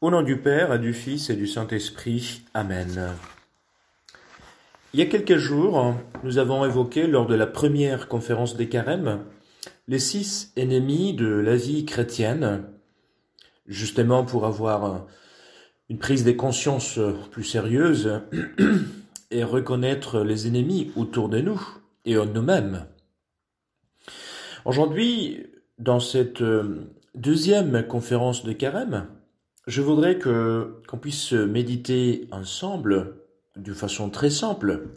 Au nom du Père et du Fils et du Saint-Esprit. Amen. Il y a quelques jours, nous avons évoqué lors de la première conférence des carèmes les six ennemis de la vie chrétienne, justement pour avoir une prise de conscience plus sérieuse et reconnaître les ennemis autour de nous et en nous-mêmes. Aujourd'hui, dans cette deuxième conférence de carême, je voudrais que qu'on puisse méditer ensemble, de façon très simple,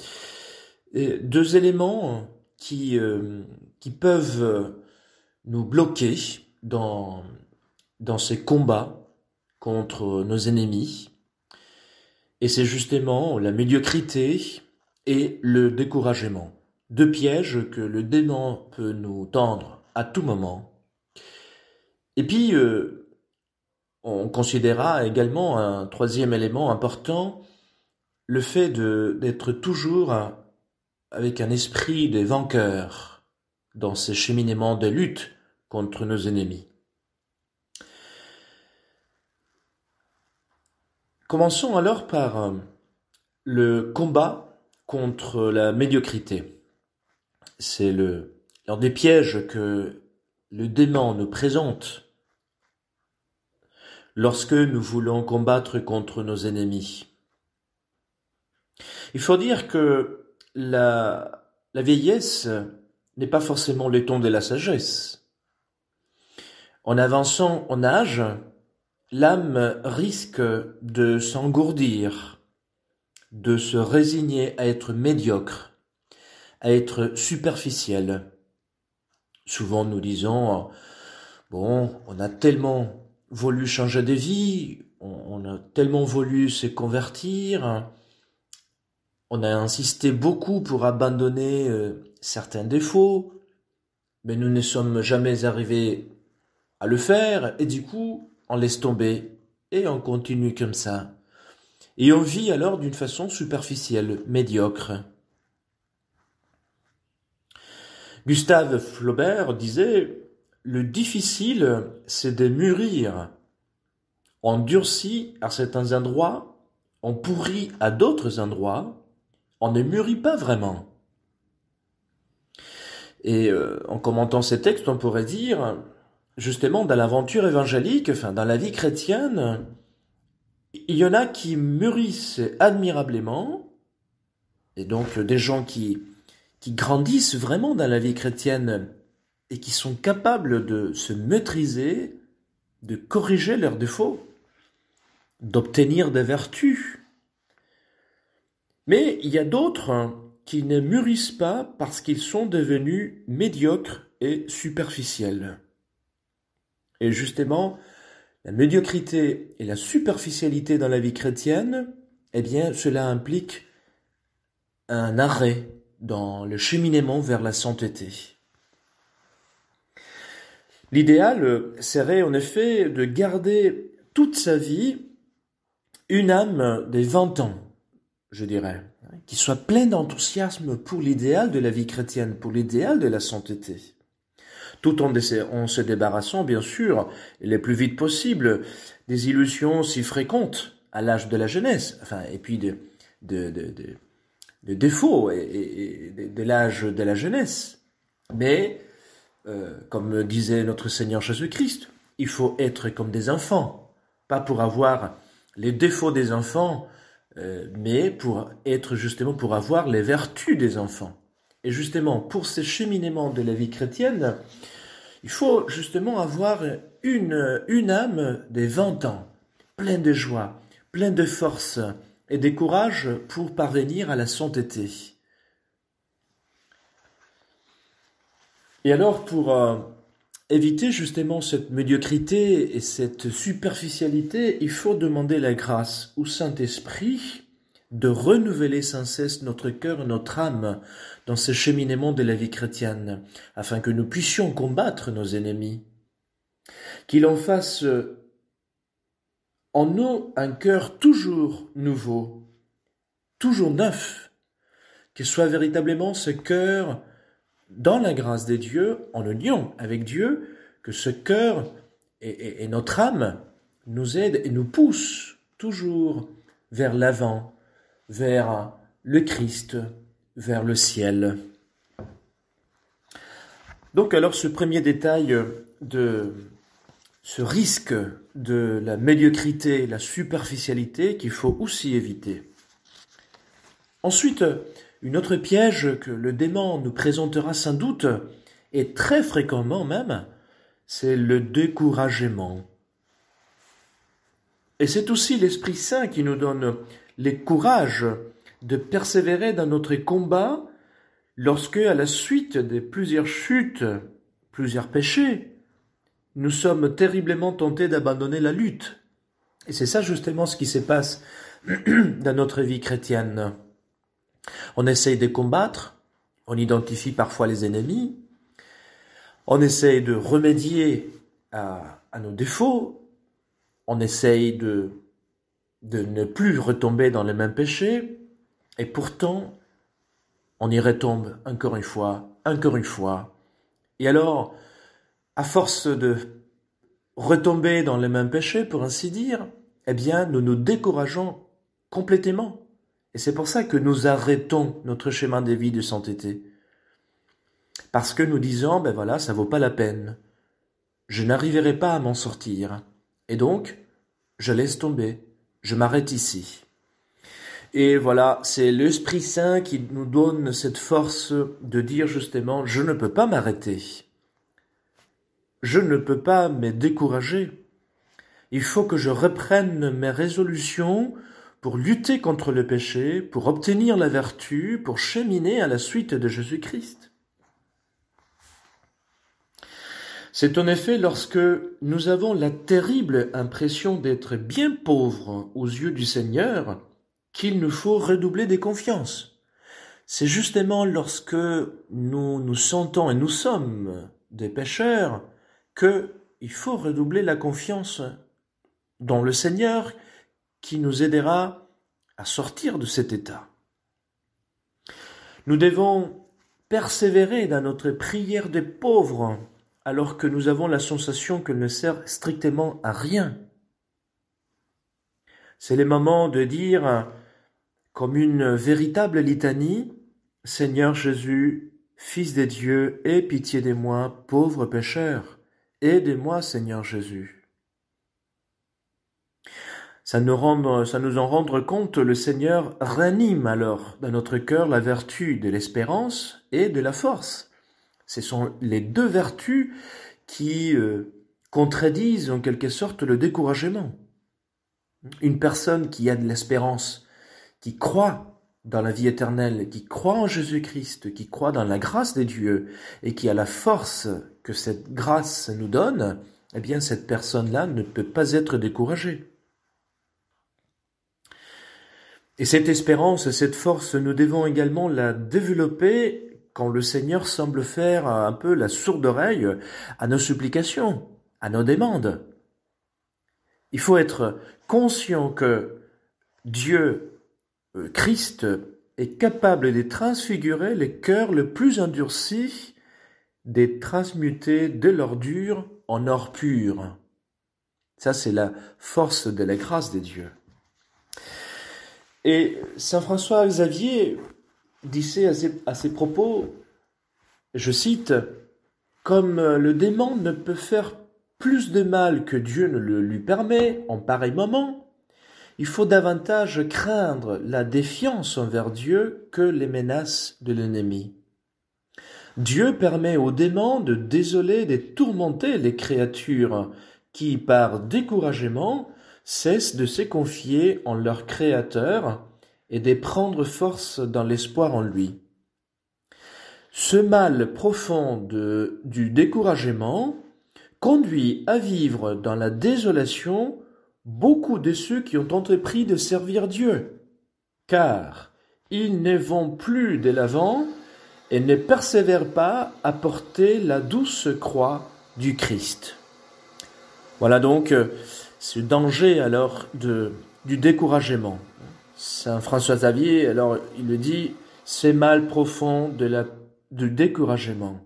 deux éléments qui euh, qui peuvent nous bloquer dans dans ces combats contre nos ennemis. Et c'est justement la médiocrité et le découragement, deux pièges que le démon peut nous tendre à tout moment. Et puis euh, on considéra également un troisième élément important, le fait d'être toujours avec un esprit de vainqueur dans ces cheminements de lutte contre nos ennemis. Commençons alors par euh, le combat contre la médiocrité. C'est l'un des pièges que le démon nous présente lorsque nous voulons combattre contre nos ennemis. Il faut dire que la, la vieillesse n'est pas forcément le de la sagesse. En avançant en âge, l'âme risque de s'engourdir, de se résigner à être médiocre, à être superficielle. Souvent nous disons, bon, on a tellement voulu changer de vie, on, a tellement voulu se convertir, on a insisté beaucoup pour abandonner euh, certains défauts, mais nous ne sommes jamais arrivés à le faire, et du coup, on laisse tomber, et on continue comme ça. Et on vit alors d'une façon superficielle, médiocre. Gustave Flaubert disait le difficile, c'est de mûrir. On durcit à certains endroits, on pourrit à d'autres endroits, on ne mûrit pas vraiment. Et euh, en commentant ces textes, on pourrait dire, justement, dans l'aventure évangélique, enfin, dans la vie chrétienne, il y en a qui mûrissent admirablement, et donc euh, des gens qui, qui grandissent vraiment dans la vie chrétienne et qui sont capables de se maîtriser, de corriger leurs défauts, d'obtenir des vertus. Mais il y a d'autres qui ne mûrissent pas parce qu'ils sont devenus médiocres et superficiels. Et justement, la médiocrité et la superficialité dans la vie chrétienne, eh bien, cela implique un arrêt dans le cheminement vers la sainteté. L'idéal euh, serait en effet de garder toute sa vie une âme des 20 ans, je dirais, qui soit pleine d'enthousiasme pour l'idéal de la vie chrétienne, pour l'idéal de la sainteté tout en, se débarrassant, bien sûr, le plus vite possible, des illusions si fréquentes à l'âge de la jeunesse, enfin, et puis de, de, de, défauts et, de, l'âge de la jeunesse. Mais euh, comme disait notre Seigneur Jésus-Christ, il faut être comme des enfants, pas pour avoir les défauts des enfants, euh, mais pour être justement pour avoir les vertus des enfants. Et justement, pour ces cheminements de la vie chrétienne, il faut justement avoir une, une âme des 20 ans, pleine de joie, pleine de force et de courage pour parvenir à la sainteté. Et alors, pour euh, éviter justement cette médiocrité et cette superficialité, il faut demander la grâce au Saint-Esprit de renouveler sans cesse notre cœur et notre âme dans ce cheminement de la vie chrétienne, afin que nous puissions combattre nos ennemis. Qu'il en fasse en nous un cœur toujours nouveau, toujours neuf, qu'il soit véritablement ce cœur dans la grâce des dieux, en union avec Dieu, que ce cœur et, notre âme nous aident et nous poussent toujours vers l'avant, vers le Christ, vers le ciel. Donc alors ce premier détail de ce risque de la médiocrité, la superficialité qu'il faut aussi éviter. Ensuite, une autre piège que le démon nous présentera sans doute, et très fréquemment même, c'est le découragement. Et c'est aussi l'Esprit Saint qui nous donne le courage de persévérer dans notre combat lorsque, à la suite de plusieurs chutes, plusieurs péchés, nous sommes terriblement tentés d'abandonner la lutte. Et c'est ça justement ce qui se passe dans notre vie chrétienne. On essaye de combattre, on identifie parfois les ennemis, on essaye de remédier à, nos défauts, on essaye de, de ne plus retomber dans les mêmes péchés, et pourtant, on y retombe encore une fois, encore une fois. Et alors, à force de retomber dans les mêmes péchés, pour ainsi dire, eh bien, nous nous décourageons complètement. Et c'est pour ça que nous arrêtons notre chemin de vie de s'entêter. Parce que nous disons, ben voilà, ça vaut pas la peine. Je n'arriverai pas à m'en sortir. Et donc, je laisse tomber. Je m'arrête ici. Et voilà, c'est l'Esprit Saint qui nous donne cette force de dire justement, je ne peux pas m'arrêter. Je ne peux pas me décourager. Il faut que je reprenne mes résolutions pour lutter contre le péché, pour obtenir la vertu, pour cheminer à la suite de Jésus-Christ. C'est en effet lorsque nous avons la terrible impression d'être bien pauvres aux yeux du Seigneur qu'il nous faut redoubler des confiances. C'est justement lorsque nous nous sentons et nous sommes des pécheurs que il faut redoubler la confiance dans le Seigneur qui nous aidera à sortir de cet état. Nous devons persévérer dans notre prière des pauvres alors que nous avons la sensation qu'elle ne sert strictement à rien. C'est le moment de dire, comme une véritable litanie, Seigneur Jésus, Fils des dieux, aie pitié de moi, pauvre pécheur. aidez moi Seigneur Jésus. Ça nous, en rendre compte, le Seigneur ranime alors dans notre cœur la vertu de l'espérance et de la force. Ce sont les deux vertus qui euh, contredisent en quelque sorte le découragement. Une personne qui a de l'espérance, qui croit dans la vie éternelle, qui croit en Jésus-Christ, qui croit dans la grâce des dieux et qui a la force que cette grâce nous donne, eh bien cette personne-là ne peut pas être découragée. Et cette espérance cette force, nous devons également la développer quand le Seigneur semble faire un peu la sourde oreille à nos supplications, à nos demandes. Il faut être conscient que Dieu, euh, Christ, est capable de transfigurer les cœurs les plus endurcis, de transmuter de l'ordure en or pur. Ça, c'est la force de la grâce des dieux. Et Saint François Xavier disait à ses, propos, je cite, Comme le démon ne peut faire plus de mal que Dieu ne le lui permet en pareil moment, il faut davantage craindre la défiance envers Dieu que les menaces de l'ennemi. Dieu permet au démons de désoler, de tourmenter les créatures qui, par découragement, cessent de se confier en leur Créateur et de prendre force dans l'espoir en lui. Ce mal profond du découragement conduit à vivre dans la désolation beaucoup de ceux qui ont entrepris de servir Dieu, car ils ne vont plus de l'avant et ne persévèrent pas à porter la douce croix du Christ. Voilà donc euh, ce danger alors de, du découragement. Saint François Xavier, alors il le dit, c'est mal profond de la, du découragement.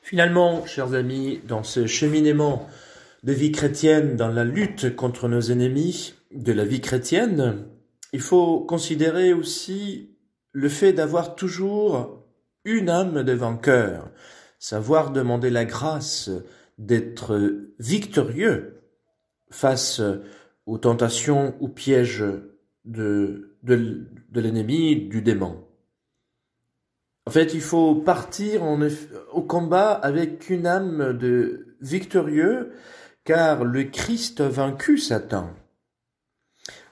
Finalement, chers amis, dans ce cheminement de vie chrétienne, dans la lutte contre nos ennemis de la vie chrétienne, il faut considérer aussi le fait d'avoir toujours une âme de vainqueur, savoir demander la grâce d'être victorieux face euh, aux tentations ou pièges de, l'ennemi, du démon. En fait, il faut partir au combat avec une âme de victorieux, car le Christ a vaincu Satan.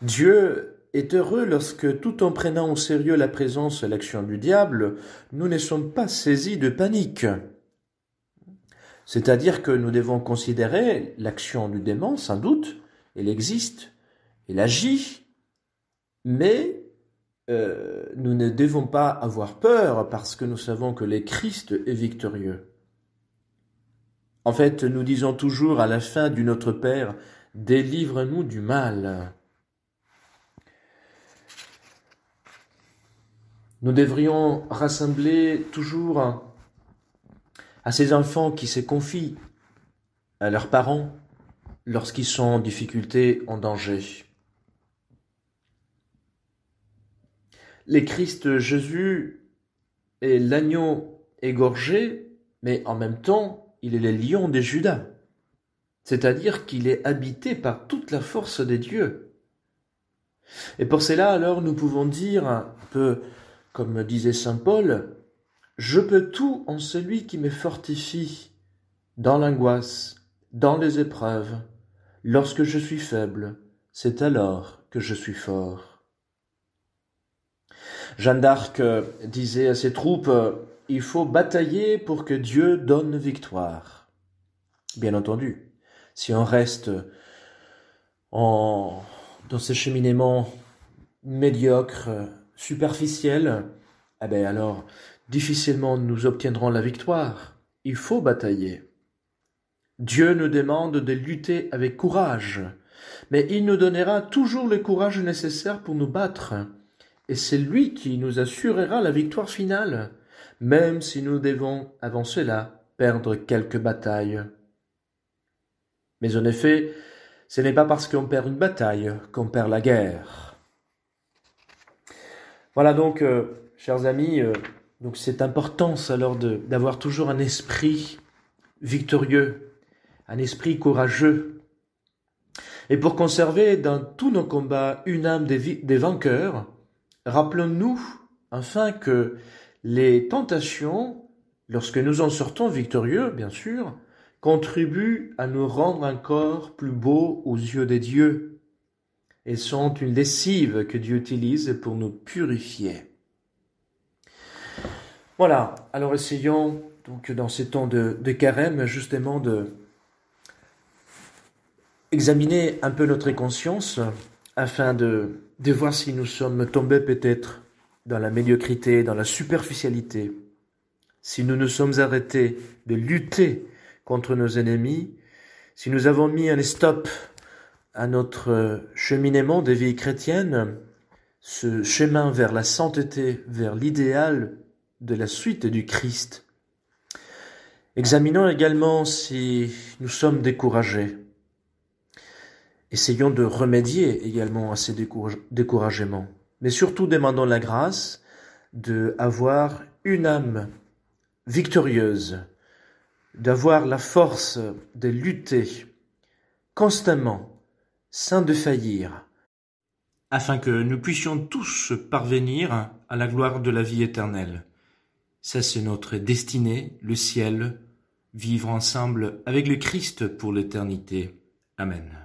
Dieu est heureux lorsque, tout en prenant au sérieux la présence et l'action du diable, nous ne sommes pas saisis de panique. C'est-à-dire que nous devons considérer l'action du démon, sans doute, elle existe, elle agit, mais euh, nous ne devons pas avoir peur parce que nous savons que le Christ est victorieux. En fait, nous disons toujours à la fin du Notre Père, délivre-nous du mal. Nous devrions rassembler toujours à ces enfants qui se confient à leurs parents lorsqu'ils sont en difficulté, en danger. Les Christ Jésus est l'agneau égorgé, mais en même temps, il est le lion des Judas, c'est-à-dire qu'il est habité par toute la force des dieux. Et pour cela, alors, nous pouvons dire, un peu comme disait Saint Paul, je peux tout en celui qui me fortifie, dans l'angoisse, dans les épreuves. Lorsque je suis faible, c'est alors que je suis fort. Jeanne d'Arc euh, disait à ses troupes, il faut batailler pour que Dieu donne victoire. Bien entendu, si on reste en, dans ces cheminement médiocres, superficiels, eh ben alors difficilement nous obtiendrons la victoire. Il faut batailler. Dieu nous demande de lutter avec courage, mais il nous donnera toujours le courage nécessaire pour nous battre, et c'est lui qui nous assurera la victoire finale, même si nous devons, avant cela, perdre quelques batailles. Mais en effet, ce n'est pas parce qu'on perd une bataille qu'on perd la guerre. Voilà donc, euh, chers amis, euh, donc cette importance alors d'avoir toujours un esprit victorieux, un esprit courageux. Et pour conserver dans tous nos combats une âme des, des vainqueurs, rappelons-nous enfin que les tentations, lorsque nous en sortons victorieux, bien sûr, contribuent à nous rendre encore plus beaux aux yeux des dieux. Elles sont une lessive que Dieu utilise pour nous purifier. Voilà, alors essayons, donc dans ces temps de, carême, justement de examiner un peu notre conscience afin de, voir si nous sommes tombés peut-être dans la médiocrité, dans la superficialité, si nous nous sommes arrêtés de lutter contre nos ennemis, si nous avons mis un stop à notre cheminement des vies chrétiennes, ce chemin vers la sainteté, vers l'idéal de la suite du Christ. Examinons également si nous sommes découragés. Essayons de remédier également à ces découragements, mais surtout demandons la grâce de avoir une âme victorieuse, d'avoir la force de lutter constamment, sans défaillir, afin que nous puissions tous parvenir à la gloire de la vie éternelle. Ça c'est notre destinée, le ciel, vivre ensemble avec le Christ pour l'éternité. Amen.